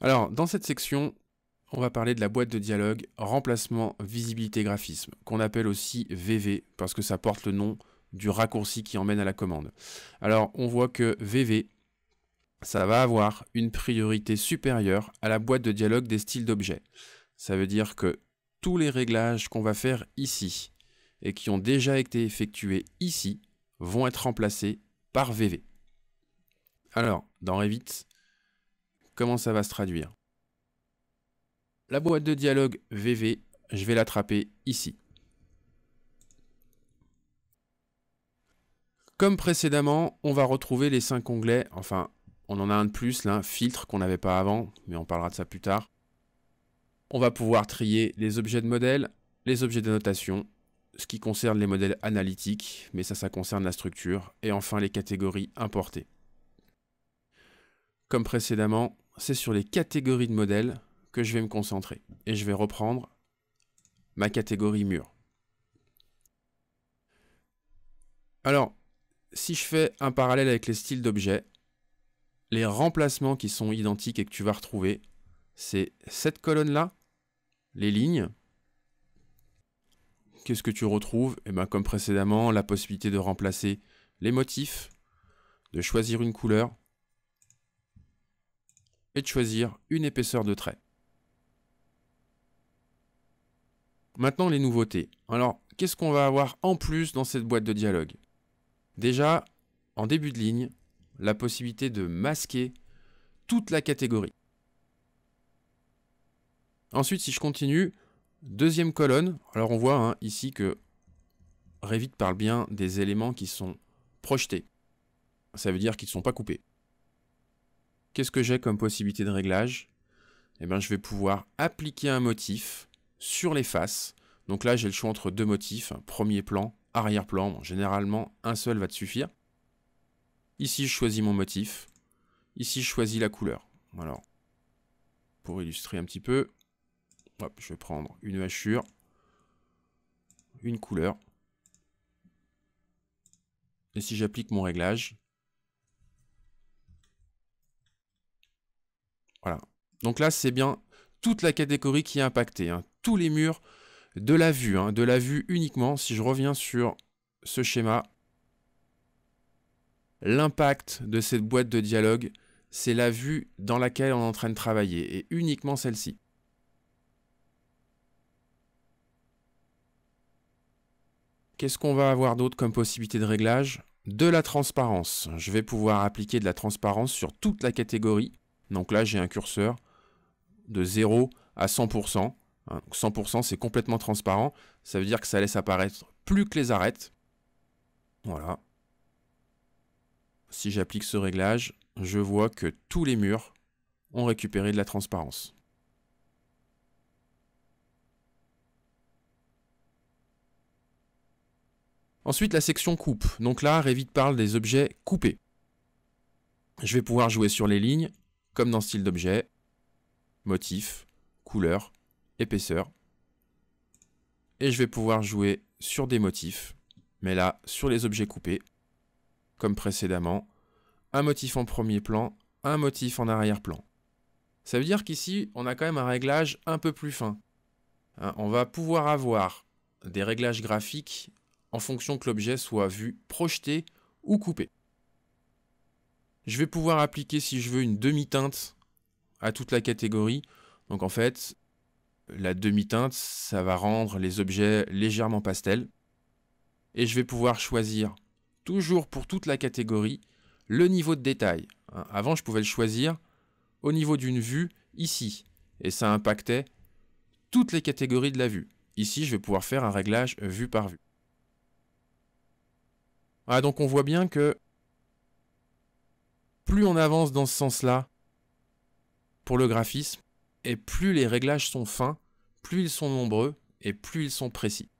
Alors, dans cette section, on va parler de la boîte de dialogue remplacement visibilité graphisme, qu'on appelle aussi VV, parce que ça porte le nom du raccourci qui emmène à la commande. Alors, on voit que VV, ça va avoir une priorité supérieure à la boîte de dialogue des styles d'objets. Ça veut dire que tous les réglages qu'on va faire ici et qui ont déjà été effectués ici vont être remplacés par VV. Alors, dans Revit, comment ça va se traduire. La boîte de dialogue VV, je vais l'attraper ici. Comme précédemment, on va retrouver les cinq onglets, enfin, on en a un de plus, là, filtre qu'on n'avait pas avant, mais on parlera de ça plus tard. On va pouvoir trier les objets de modèle, les objets de notation, ce qui concerne les modèles analytiques, mais ça, ça concerne la structure, et enfin les catégories importées. Comme précédemment, c'est sur les catégories de modèles que je vais me concentrer. Et je vais reprendre ma catégorie mur. Alors, si je fais un parallèle avec les styles d'objets, les remplacements qui sont identiques et que tu vas retrouver, c'est cette colonne-là, les lignes. Qu'est-ce que tu retrouves Et eh bien, comme précédemment, la possibilité de remplacer les motifs, de choisir une couleur, et de choisir une épaisseur de trait. Maintenant les nouveautés. Alors qu'est-ce qu'on va avoir en plus dans cette boîte de dialogue Déjà, en début de ligne, la possibilité de masquer toute la catégorie. Ensuite, si je continue, deuxième colonne, alors on voit hein, ici que Revit parle bien des éléments qui sont projetés. Ça veut dire qu'ils ne sont pas coupés qu'est-ce que j'ai comme possibilité de réglage Eh bien, je vais pouvoir appliquer un motif sur les faces. Donc là, j'ai le choix entre deux motifs, hein. premier plan, arrière-plan. généralement, un seul va te suffire. Ici, je choisis mon motif. Ici, je choisis la couleur. Alors, pour illustrer un petit peu, je vais prendre une hachure, une couleur. Et si j'applique mon réglage, Voilà. Donc là, c'est bien toute la catégorie qui est impactée. Hein. Tous les murs de la vue, hein, de la vue uniquement. Si je reviens sur ce schéma, l'impact de cette boîte de dialogue, c'est la vue dans laquelle on est en train de travailler, et uniquement celle-ci. Qu'est-ce qu'on va avoir d'autre comme possibilité de réglage De la transparence. Je vais pouvoir appliquer de la transparence sur toute la catégorie. Donc là, j'ai un curseur de 0 à 100%. 100%, hein, c'est complètement transparent. Ça veut dire que ça laisse apparaître plus que les arêtes. Voilà. Si j'applique ce réglage, je vois que tous les murs ont récupéré de la transparence. Ensuite, la section coupe. Donc là, Revit parle des objets coupés. Je vais pouvoir jouer sur les lignes, comme dans style d'objet, motif, couleur, épaisseur. Et je vais pouvoir jouer sur des motifs, mais là sur les objets coupés, comme précédemment, un motif en premier plan, un motif en arrière-plan. Ça veut dire qu'ici, on a quand même un réglage un peu plus fin. Hein, on va pouvoir avoir des réglages graphiques en fonction que l'objet soit vu projeté ou coupé. Je vais pouvoir appliquer, si je veux, une demi-teinte à toute la catégorie. Donc en fait, la demi-teinte, ça va rendre les objets légèrement pastels. Et je vais pouvoir choisir, toujours pour toute la catégorie, le niveau de détail. Hein, avant, je pouvais le choisir au niveau d'une vue, ici. Et ça impactait toutes les catégories de la vue. Ici, je vais pouvoir faire un réglage vue par vue. Ah, donc on voit bien que plus on avance dans ce sens-là pour le graphisme, et plus les réglages sont fins, plus ils sont nombreux, et plus ils sont précis.